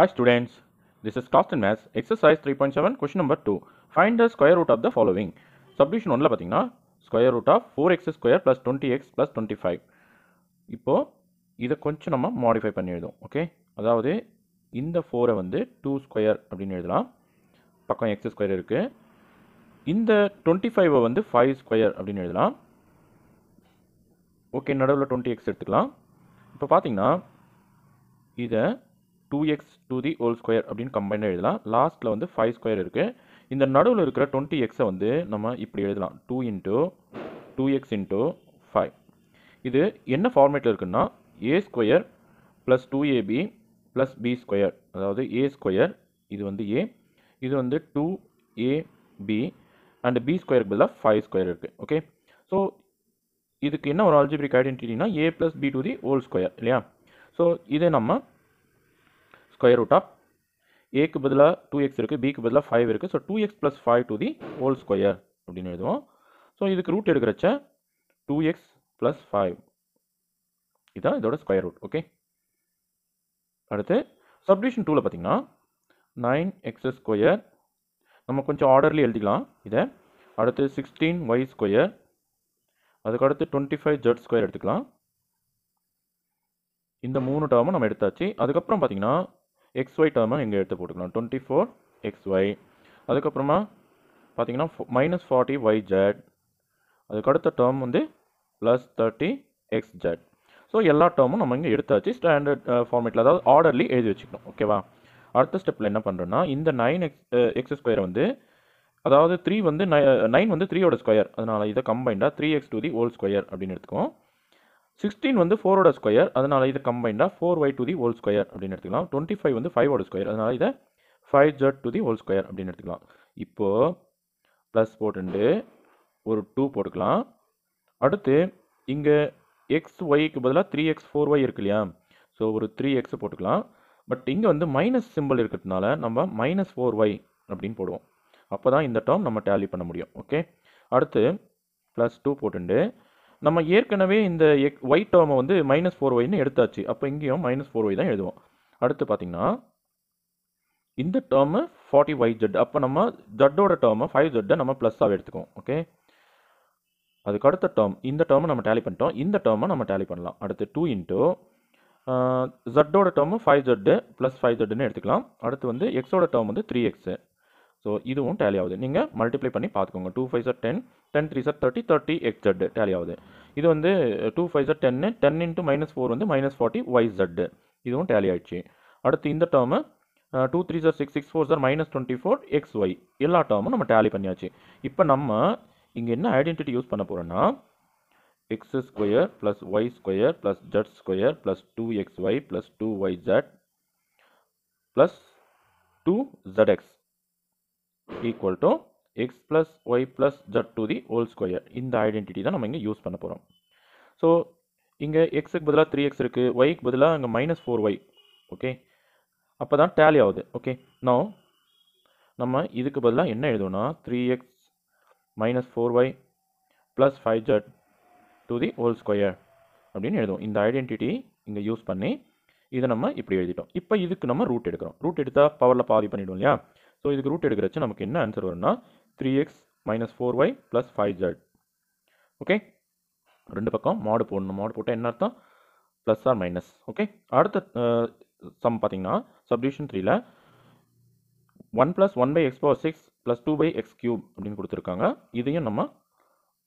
Hi students, this is Class 10 Maths, exercise 3.7, question number 2. Find the square root of the following. Subdivision 1 பார்த்தீங்கன்னா, square root of 4x square plus 20x plus 25. இப்போ, இதை கொஞ்சம் நம்ம modify பண்ணி எழுதும், okay? அதாவது, இந்த 4 வந்து 2 square அப்படின்னு எழுதலாம். பக்கம் x square இருக்கு. இந்த 25 வந்து 5 square அப்படின்னு எழுதலாம். okay, நடுவில் 20x எடுத்துக்கலாம். இப்போ பார்த்தீங்கன்னா, இதை two x to the whole square அப்படின்னு கம்பைனாக எழுதலாம் லாஸ்ட்டில் வந்து ஃபைவ் ஸ்கொயர் இருக்குது இந்த நடுவில் இருக்கிற டுவெண்ட்டி எக்ஸை வந்து நம்ம இப்படி எழுதலாம் two into two x into five இது என்ன ஃபார்மேட்டில் இருக்குன்னா a square plus two a b plus b square அதாவது ஏ ஸ்கொயர் இது வந்து ஏ இது வந்து two a b and b ஸ்கொயருக்கு பதிலாக ஃபைவ் ஸ்கொயர் இருக்குது ஓகே ஸோ இதுக்கு என்ன ஒரு ஆல்ஜிபிரிக் ஐடென்டிட்டினா a plus b to the whole square இல்லையா ஸோ இதை நம்ம ஸ்கொயர் ரூட் ஆஃப் ஏக்கு பதிலாக டூ எக்ஸ் இருக்குது பிக்கு பதிலாக ஃபைவ் இருக்குது so two x plus five to the whole square அப்படின்னு எழுதுவோம் ஸோ இதுக்கு ரூட் எடுக்கிறச்ச டூ எக்ஸ் ப்ளஸ் ஃபைவ் இதான் இதோட ஸ்கொயர் ரூட் ஓகே அடுத்து சப்டிவிஷன் டூவில் பார்த்தீங்கன்னா நைன் எக்ஸ் ஸ்கொயர் நம்ம கொஞ்சம் ஆர்டர்லி எழுதிக்கலாம் இதை அடுத்து சிக்ஸ்டீன் ஒய் ஸ்கொயர் அதுக்கடுத்து டுவெண்ட்டி ஃபைவ் ஜெட் ஸ்கொயர் எடுத்துக்கலாம் இந்த மூணு டேர்மும் நம்ம எடுத்தாச்சு அதுக்கப்புறம் பார்த்தீங்கன்னா எக்ஸ் ஒய் இங்கு இங்கே எடுத்து போட்டுக்கலாம் டுவெண்ட்டி ஃபோர் எக்ஸ் ஒய் அதுக்கப்புறமா பார்த்தீங்கன்னா மைனஸ் ஃபார்ட்டி ஒய் ஜெட் அதுக்கு அடுத்த டேர்ம் வந்து ப்ளஸ் தேர்ட்டி எக்ஸ் ஸோ எல்லா டேர்மும் நம்ம இங்கே எடுத்தாச்சு ஸ்டாண்டர்ட் ஃபார்மேட்டில் uh, அதாவது ஆர்டர்லி எழுதி வச்சுக்கணும் ஓகேவா அடுத்த ஸ்டெப்பில் என்ன பண்ணுறோன்னா இந்த நைன் எக்ஸ் எக்ஸ் ஸ்கொயர் வந்து அதாவது த்ரீ வந்து நைன் uh, வந்து த்ரீயோட ஸ்கொயர் அதனால் இதை கம்பைண்டாக three x to the whole square அப்படின்னு சிக்ஸ்டீன் வந்து ஃபோரோட ஸ்கொயர் அதனால் இதை கம்பைண்டாக four y to the whole square அப்படின்னு எடுத்துக்கலாம் டுவெண்ட்டி ஃபைவ் வந்து ஃபைவோட ஸ்கொயர் அதனால் இதை five z to the whole square அப்படின்னு எடுத்துக்கலாம் இப்போது ப்ளஸ் போட்டுண்டு ஒரு டூ போட்டுக்கலாம் அடுத்து இங்கே எக்ஸ் ஒய்க்கு பதிலாக த்ரீ எக்ஸ் ஃபோர் ஒய் இருக்கு இல்லையா ஸோ ஒரு த்ரீ எக்ஸ் போட்டுக்கலாம் பட் இங்கே வந்து மைனஸ் சிம்பிள் இருக்கிறதுனால நம்ம மைனஸ் ஃபோர் ஒய் அப்படின்னு போடுவோம் அப்போ தான் இந்த டேர்ம் நம்ம டேலி பண்ண முடியும் ஓகே அடுத்து ப்ளஸ் டூ போட்டுண்டு நம்ம ஏற்கனவே இந்த எக் ஒய் டேர்மை வந்து மைனஸ் ஃபோர் ஒய்னு எடுத்தாச்சு அப்போ இங்கேயும் மைனஸ் ஃபோர் ஒய் தான் எழுதுவோம் அடுத்து பார்த்தீங்கன்னா இந்த டேர்மு ஃபார்ட்டி ஒய் ஜெட் அப்போ நம்ம ஜட்டோட டேர்மு ஃபைவ் ஜெட்டை நம்ம ப்ளஸ்ஸாக எடுத்துக்கோம் ஓகே அதுக்கு அடுத்த டேர்ம் இந்த டேர்மை நம்ம டேலி பண்ணிட்டோம் இந்த டேர்மை நம்ம டேலி பண்ணலாம் அடுத்து டூ இன்ட்டு ஜட்டோட term five z plus five ஜெட்டுன்னு எடுத்துக்கலாம் அடுத்து வந்து எக்ஸோட டேர்ம் வந்து த்ரீ எக்ஸு ஸோ இதுவும் டேலி ஆகுது நீங்கள் மல்டிப்ளை பண்ணி பார்த்துக்கோங்க டூ ஃபைவ் சார் ten ten three sir thirty thirty x z tally ஆகுது இது வந்து டூ ஃபைவ் சார் டென்னு டென் இன்ட்டு மைனஸ் ஃபோர் வந்து மைனஸ் ஃபார்ட்டி ஒய் ஜட் இதுவும் டேலி ஆயிடுச்சு அடுத்து இந்த term two three sir six six four sir minus twenty four x y எல்லா டேர்மும் நம்ம டேலி பண்ணியாச்சு இப்போ நம்ம இங்கே என்ன ஐடென்டிட்டி யூஸ் பண்ண போகிறோன்னா x square plus y square plus z square plus two x y plus two y z plus two z x equal to x plus y plus z to the whole square இந்த identity தான் நம்ம இங்கே use பண்ண போகிறோம் so இங்கே x பதிலாக three X இருக்குது ஒய்க்கு பதிலாக இங்கே மைனஸ் ஃபோர் ஒய் ஓகே அப்போ தான் டேலி ஆகுது ஓகே நம்ம இதுக்கு பதிலாக என்ன எழுதுவோம்னா three x minus four y plus five z to the whole square அப்படின்னு எழுதுவோம் இந்த ஐடென்டிட்டி இங்கே யூஸ் பண்ணி இதை நம்ம இப்படி எழுதிட்டோம் இப்போ இதுக்கு நம்ம ரூட் எடுக்கிறோம் ரூட் எடுத்தால் பவரில் பாதி பண்ணிவிடுவோம் இல்லையா ஸோ இதுக்கு ரூட் எடுக்கிறச்சு நமக்கு என்ன ஆன்சர் வரும்னா three x minus four y plus five z okay ரெண்டு பக்கம் மாடு போடணும் மாடு போட்டால் என்ன அர்த்தம் ப்ளஸ் ஆர் மைனஸ் ஓகே அடுத்த சம் பார்த்தீங்கன்னா சப்டிவிஷன் த்ரீல one plus one by x power six plus two by x cube அப்படின்னு கொடுத்துருக்காங்க இதையும் நம்ம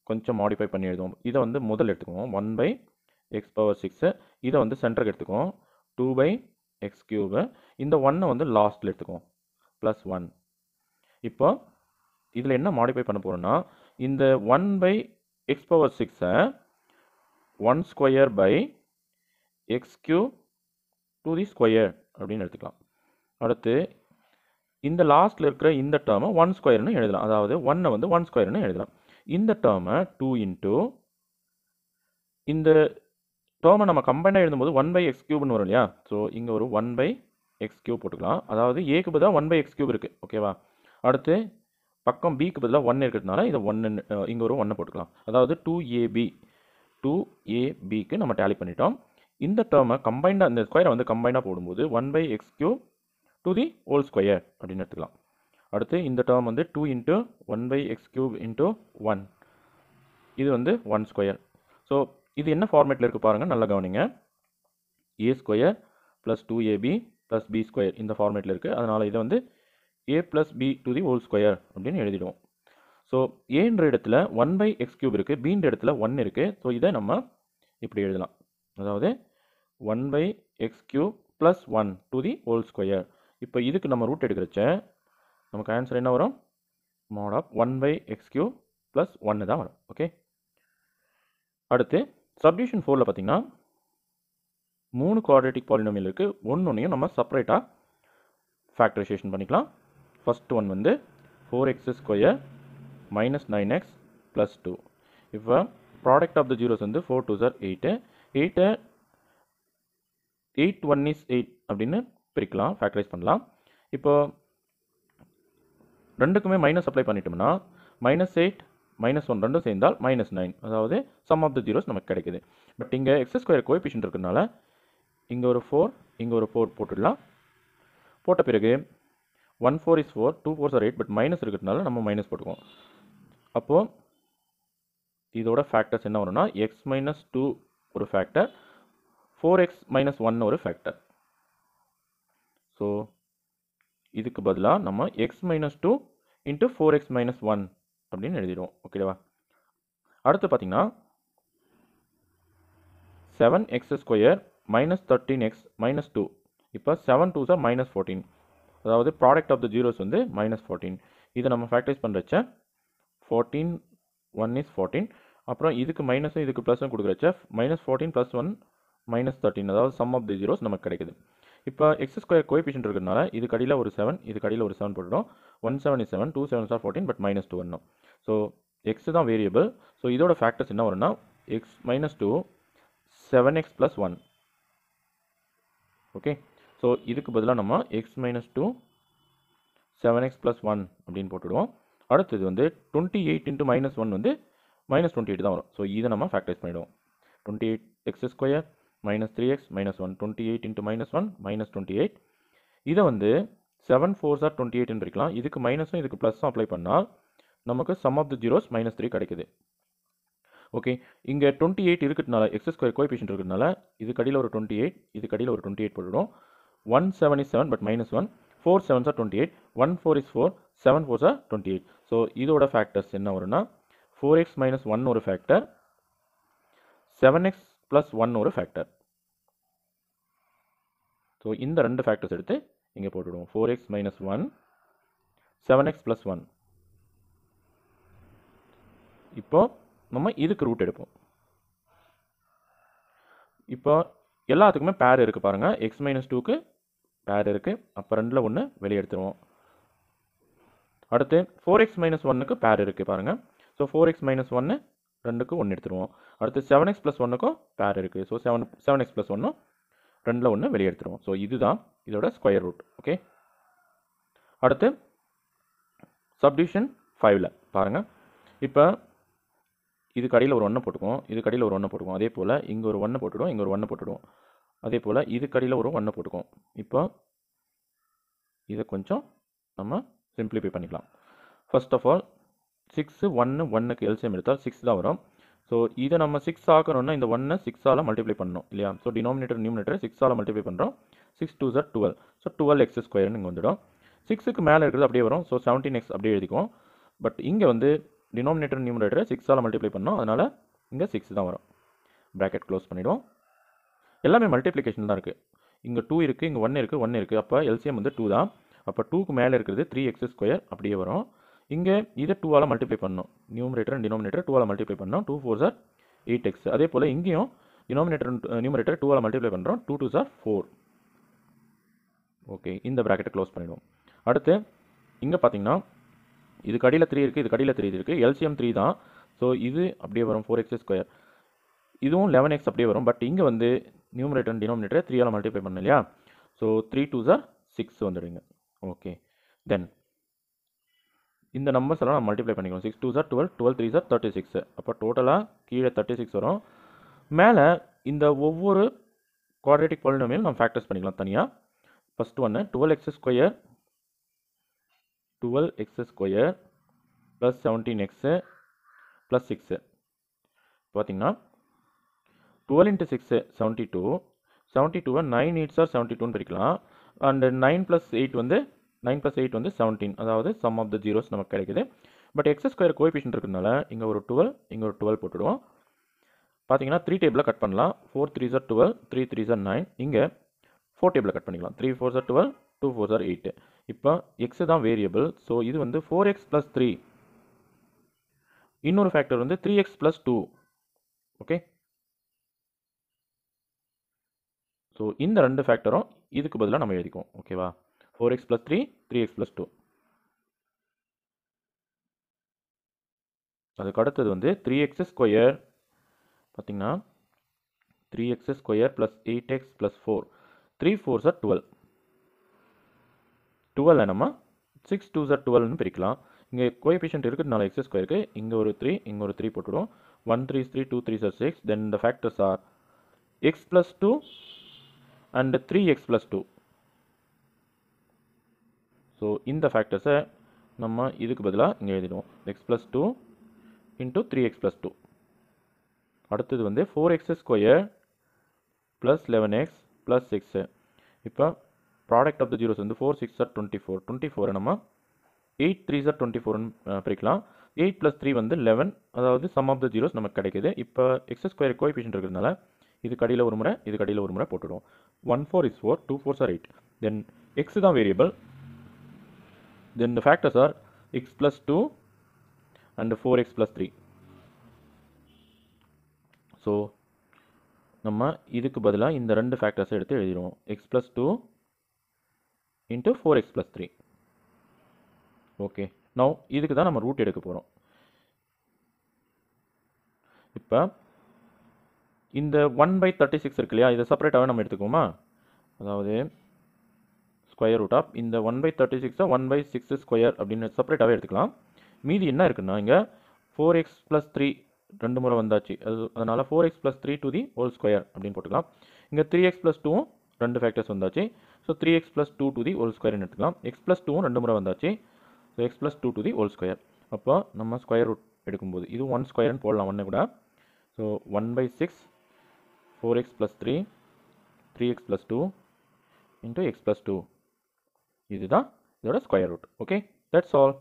கொஞ்சம் மாடிஃபை பண்ணி எழுதுவோம் இதை வந்து முதல் எடுத்துக்குவோம் one by x power six இதை வந்து சென்டருக்கு எடுத்துக்குவோம் டூ பை எக்ஸ் க்யூபு இந்த ஒன்னை வந்து லாஸ்ட்டில் எடுத்துக்குவோம் ப்ளஸ் ஒன் இப்போ இதில் என்ன மாடிஃபை பண்ண போகிறோன்னா இந்த ஒன் பை x power சிக்ஸை one square by x cube to the square அப்படின்னு எடுத்துக்கலாம் அடுத்து இந்த லாஸ்ட்டில் இருக்கிற இந்த 1 ஒன் என்ன எழுதலாம் அதாவது ஒன்னை வந்து ஒன் என்ன எழுதலாம் இந்த டேர்மை டூ into, இந்த டேர்மை நம்ம கம்பைனாக போது ஒன் பை எக்ஸ் கியூப்னு வரும் இல்லையா ஸோ இங்கே ஒரு ஒன் பை எக்ஸ் கியூப் போட்டுக்கலாம் அதாவது ஏக்கு பதிலாக ஒன் பை எக்ஸ் கியூப் இருக்குது ஓகேவா அடுத்து பக்கம் பிக்கு பதிலாக ஒன் இருக்கிறதுனால இதை ஒன்று இங்கே ஒரு ஒன்று போட்டுக்கலாம் அதாவது டூ ஏபி டூ ஏபிக்கு நம்ம டேலி பண்ணிட்டோம் இந்த டேர்மை கம்பைண்டாக இந்த ஸ்கொயரை வந்து கம்பைண்டாக போடும்போது one by x cube to the whole square அப்படின்னு எடுத்துக்கலாம் அடுத்து இந்த டேர்ம் வந்து two into one by x cube into one இது வந்து ஒன் ஸ்கொயர் ஸோ இது என்ன ஃபார்மேட்டில் இருக்குது பாருங்கள் நல்லா கவனிங்க a square plus two a b plus b square இந்த ஃபார்மேட்டில் இருக்குது அதனால் இதை வந்து a plus b to the whole square அப்படின்னு எழுதிடுவோம் ஸோ ஏன்ற இடத்துல ஒன் பை எக்ஸ் கியூப் இருக்குது பீன்ற இடத்துல ஒன் இருக்குது ஸோ இதை நம்ம இப்படி எழுதலாம் அதாவது one by x cube plus one to the whole square இப்போ இதுக்கு நம்ம ரூட் எடுக்கிறச்ச நமக்கு ஆன்சர் என்ன வரும் mod of one by x cube plus ஒன்று தான் வரும் ஓகே அடுத்து சப்டிஷன் ஃபோரில் பார்த்தீங்கன்னா மூணு குவாட்ரேட்டிக் பாலினோமியல் இருக்குது ஒன்றையும் நம்ம செப்பரேட்டாக ஃபேக்டரைசேஷன் பண்ணிக்கலாம் ஃபஸ்ட் ஒன் வந்து four x square minus nine x plus two இப்போ ப்ராடக்ட் ஆஃப் த ஜீரோஸ் வந்து ஃபோர் டூ சார் eight eight eight one is eight அப்படின்னு பிரிக்கலாம் ஃபேக்டரைஸ் பண்ணலாம் இப்போது ரெண்டுக்குமே மைனஸ் அப்ளை பண்ணிட்டோம்னா மைனஸ் எயிட் மைனஸ் ஒன் ரெண்டும் சேர்ந்தால் மைனஸ் நைன் அதாவது சம் ஆஃப் த ஜீரோஸ் நமக்கு கிடைக்குது பட் இங்கே எக்ஸ் ஸ்கொயர் கோஎஃபிஷியன்ட் இருக்கிறதுனால இங்கே ஒரு ஃபோர் இங்கே ஒரு 4 போட்டுடலாம் போட்ட பிறகு one four is four two four sir eight but minus இருக்கிறதுனால நம்ம மைனஸ் போட்டுக்குவோம் அப்போது இதோட ஃபேக்டர்ஸ் என்ன வரும்னா எக்ஸ் மைனஸ் டூ ஒரு ஃபேக்டர் ஃபோர் எக்ஸ் மைனஸ் ஒரு ஃபேக்டர் ஸோ இதுக்கு பதிலாக நம்ம x minus two into four x minus one அப்படின்னு எழுதிடுவோம் ஓகேவா அடுத்து பார்த்தீங்கன்னா seven x square minus thirteen x minus two இப்போ செவன் டூ சார் மைனஸ் ஃபோர்டீன் அதாவது ப்ராடக்ட் ஆஃப் த ஜீரோஸ் வந்து மைனஸ் ஃபோர்டீன் இதை நம்ம ஃபேக்டரைஸ் பண்ணுறச்ச ஃபோர்டீன் ஒன் இஸ் ஃபோர்டீன் அப்புறம் இதுக்கு மைனஸும் இதுக்கு ப்ளஸும் கொடுக்குறச்ச minus fourteen plus one minus thirteen அதாவது சம் ஆஃப் தி ஜீரோஸ் நமக்கு கிடைக்குது இப்போ எக்ஸ் ஸ்கொயர் கோஎஃபிஷியன்ட் இருக்கிறதுனால இது கடையில் ஒரு செவன் இது கடையில் ஒரு செவன் போட்டுடும் one seven is seven two seven sir fourteen but minus two வரணும் ஸோ எக்ஸ் தான் வேரியபிள் ஸோ இதோட ஃபேக்டர்ஸ் என்ன வரும்னா x minus two seven x plus one okay so இதுக்கு பதிலாக நம்ம x minus two seven x plus one அப்படின்னு போட்டுவிடுவோம் அடுத்தது வந்து twenty eight into minus one வந்து மைனஸ் டுவெண்ட்டி எயிட் தான் வரும் ஸோ இதை நம்ம ஃபேக்டரைஸ் பண்ணிவிடுவோம் twenty eight x square minus three x minus one twenty eight into minus one minus twenty eight இதை வந்து செவன் ஃபோர் சார் டுவெண்ட்டி எயிட்னு இருக்கலாம் இதுக்கு மைனஸும் இதுக்கு ப்ளஸும் அப்ளை பண்ணால் நமக்கு sum of the zeros minus three கிடைக்குது ஓகே இங்கே டுவெண்ட்டி எயிட் இருக்கிறதுனால எக்ஸ் ஸ்கொயர் கோஎஃபிஷியன்ட் இருக்கிறதுனால இது கடையில் ஒரு டுவெண்ட்டி எயிட் இது கடையில் ஒரு டுவெண்ட்டி எயிட் போட்டுடும் one seven is seven but minus one four seven sir twenty eight one four is four seven four sir twenty eight so இதோட ஃபேக்டர்ஸ் என்ன வரும்னா ஃபோர் எக்ஸ் மைனஸ் ஒன் ஒரு factor seven x plus one ஒரு factor so இந்த ரெண்டு factors எடுத்து இங்கே போட்டுவிடுவோம் four x minus one seven x plus one இப்போது நம்ம இதுக்கு ரூட் எடுப்போம் இப்போ எல்லாத்துக்குமே பேர் இருக்குது பாருங்கள் எக்ஸ் மைனஸ் டூக்கு பேர் இருக்குது அப்போ ரெண்டில் ஒன்று வெளியே அடுத்து ஃபோர் எக்ஸ் மைனஸ் ஒன்னுக்கு பேர் இருக்குது பாருங்கள் ஸோ ஃபோர் எக்ஸ் மைனஸ் ஒன்று ரெண்டுக்கு ஒன்று எடுத்துருவோம் அடுத்து செவன் எக்ஸ் ப்ளஸ் ஒன்றுக்கும் பேர் இருக்குது so seven seven x plus ஒன்றும் ரெண்டில் ஒன்று வெளியே ஸோ இதுதான் இதோட ஸ்கொயர் ரூட் ஓகே அடுத்து சப்டிஷன் ஃபைவ்ல பாருங்கள் இப்போ இது கடையில் ஒரு ஒன்றை போட்டுக்குவோம் இது கடையில் ஒரு ஒன்றை போட்டுக்குவோம் அதே போல் இங்கே ஒரு ஒன்றை போட்டுவிடும் இங்கே ஒரு ஒன்றை போட்டுடுவோம் அதே போல் இது கடையில் ஒரு ஒன்றை போட்டுக்குவோம் இப்போ இதை கொஞ்சம் நம்ம சிம்பிளிஃபை பண்ணிக்கலாம் ஃபஸ்ட் ஆஃப் ஆல் சிக்ஸு ஒன்று ஒன்றுக்கு எல்சிஎம் எடுத்தால் சிக்ஸ் தான் வரும் ஸோ இதை நம்ம சிக்ஸ் ஆக்கணும்னா இந்த ஒன்னை சிக்ஸால் மல்டிப்ளை பண்ணணும் இல்லையா ஸோ டினாமினேட்டர் நியூமினேட்டர் சிக்ஸால் மல்டிப்ளை பண்ணுறோம் six two sir twelve so twelve x ஸ்கொயர்னு இங்கே வந்துடும் சிக்ஸுக்கு மேலே இருக்கிறது அப்படியே வரும் ஸோ செவன்டீன் எக்ஸ் அப்படியே எழுதிக்குவோம் பட் இங்கே வந்து டினாமினேட்டர் நியூமரேட்டரை சிக்ஸால் மல்டிப்ளை பண்ணோம் அதனால் இங்கே சிக்ஸ் தான் வரும் ப்ராக்கெட் க்ளோஸ் பண்ணிவிடும் எல்லாமே மல்டிப்ளிகேஷன் தான் இருக்குது இங்கே டூ இருக்குது இங்கே ஒன் இருக்குது ஒன் இருக்குது அப்போ எல்சிஎம் வந்து டூ தான் அப்போ டூக்கு மேலே இருக்கிறது த்ரீ எக்ஸ் ஸ்கொயர் அப்படியே வரும் இங்கே இதை டூவால் மல்டிப்ளை பண்ணணும் நியூமரேட்டர் அண்ட் டினாமினேட்டர் டூவால் மல்டிப்ளை பண்ணோம் two four sir eight x அதே போல் இங்கேயும் டினாமினேட்டர் நியூமரேட்டர் டூவால் மல்டிப்ளை பண்ணுறோம் two two sir four okay இந்த ப்ராக்கெட்டை க்ளோஸ் பண்ணிவிடும் அடுத்து இங்கே பார்த்தீங்கன்னா இது கடையில் த்ரீ இருக்குது இது கடையில் த்ரீ இருக்குது எல்சிஎம் த்ரீ தான் ஸோ இது அப்படியே வரும் ஃபோர் எக்ஸ் ஸ்கொயர் இதுவும் லெவன் எக்ஸ் அப்படியே வரும் பட் இங்கே வந்து நியூமரேட்டர் டினோமினேட்டர் த்ரீயால் மல்டிஃபை பண்ண இல்லையா so three two sir six வந்துடுங்க ஓகே தென் இந்த நம்பர்ஸ் எல்லாம் நம்ம மல்டிப்ளை பண்ணிக்கிறோம் six two sir twelve twelve three sir thirty six அப்போ டோட்டலாக கீழே தேர்ட்டி சிக்ஸ் வரும் மேலே இந்த ஒவ்வொரு குவாட்ரேட்டிக் பொருளுமே நம்ம ஃபேக்டர்ஸ் பண்ணிக்கலாம் தனியாக ஃபஸ்ட் ஒன்று twelve x square twelve x square plus seventeen x plus six பார்த்தீங்கன்னா twelve into six seventy two seventy டூவை நைன் எயிட்ஸ் ஆர் செவன்ட்டி டூன்னு பிரிக்கலாம் அண்டு நைன் ப்ளஸ் எயிட் வந்து நைன் ப்ளஸ் எயிட் வந்து செவன்டீன் அதாவது சம் ஆஃப் த ஜீரோஸ் நமக்கு கிடைக்குது but X square coefficient இருக்கிறதுனால இங்கே ஒரு டுவெல் இங்கே ஒரு டுவெல் போட்டுடுவோம் பார்த்தீங்கன்னா த்ரீ டேபிளில் கட் பண்ணலாம் four three sir twelve three three sir nine இங்கே ஃபோர் டேபிளில் கட் பண்ணிக்கலாம் three four sir twelve two four sir eight இப்போ எக்ஸு தான் வேரியபிள் ஸோ இது வந்து ஃபோர் எக்ஸ் ப்ளஸ் த்ரீ இன்னொரு ஃபேக்டர் வந்து three x plus two okay so இந்த ரெண்டு ஃபேக்டரும் இதுக்கு பதிலாக நம்ம எழுதிக்குவோம் ஓகேவா four x plus three three x plus two அதுக்கு அடுத்தது வந்து த்ரீ எக்ஸ் ஸ்கொயர் பார்த்திங்கன்னா three x square plus eight x plus four three four sir twelve டுவெலை நம்ம சிக்ஸ் டூ சார் டுவெல்னு பிரிக்கலாம் இங்கே கோஎஃபிஷியன்ட் இருக்கிறதுனால எக்ஸ் ஸ்கொயருக்கு இங்கே ஒரு த்ரீ இங்கே ஒரு த்ரீ போட்டுவிடும் one three three two three sir six then the factors are x plus two and three x plus two so இந்த ஃபேக்டர்ஸை நம்ம இதுக்கு பதிலாக இங்கே எழுதிடுவோம் x plus two into three x plus two அடுத்தது வந்து four x square plus eleven x plus six இப்போ ப்ராடக்ட் ஆஃப் த zeros வந்து four six sir twenty four twenty ஃபோரை நம்ம எயிட் த்ரீ சார் டுவெண்ட்டி பிரிக்கலாம் எயிட் plus த்ரீ வந்து eleven அதாவது sum of the zeros நமக்கு கடைக்கிது இப்போ எக்ஸ் ஸ்கொயர் கோஎஃபிஷியன்ட் இருக்கிறதுனால இது கடையில் ஒரு முறை இது கடில ஒரு முறை போட்டுடுவோம் one four is four two four sir eight then x தான் variable then the factors are x plus two and four x plus three so நம்ம இதுக்கு பதிலாக இந்த ரெண்டு ஃபேக்டர்ஸை எடுத்து எழுதிடுவோம் x plus two into four x plus three okay இதுக்கு தான் நம்ம ரூட் எடுக்க போகிறோம் இப்போ இந்த ஒன் பை தேர்ட்டி சிக்ஸ் இருக்கு இல்லையா இதை செப்பரேட்டாகவே நம்ம எடுத்துக்கோமா அதாவது ஸ்கொயர் root of, இந்த one by 36, 1 one by six square அப்படின்னு அவன் எடுத்துக்கலாம் மீதி என்ன இருக்குன்னா இங்கே ஃபோர் எக்ஸ் ப்ளஸ் த்ரீ ரெண்டு முறை வந்தாச்சு அது அதனால் four x plus three to the square அப்படின்னு போட்டுக்கலாம் இங்கே த்ரீ எக்ஸ் ப்ளஸ் ரெண்டு ஃபேக்டர்ஸ் வந்தாச்சு so three x plus two to the square ஸ்கொயர்னு x எக்ஸ் ப்ளஸ் டூவும் ரெண்டு முறை வந்தாச்சு so x plus two to the whole square அப்போ நம்ம ஸ்கொயர் ரூட் போது இது ஒன் ஸ்கொயர்னு போடலாம் போல்லாம் கூட so one by six four x plus three three x plus two plus x plus two இதுதான் இதோட square root okay that's all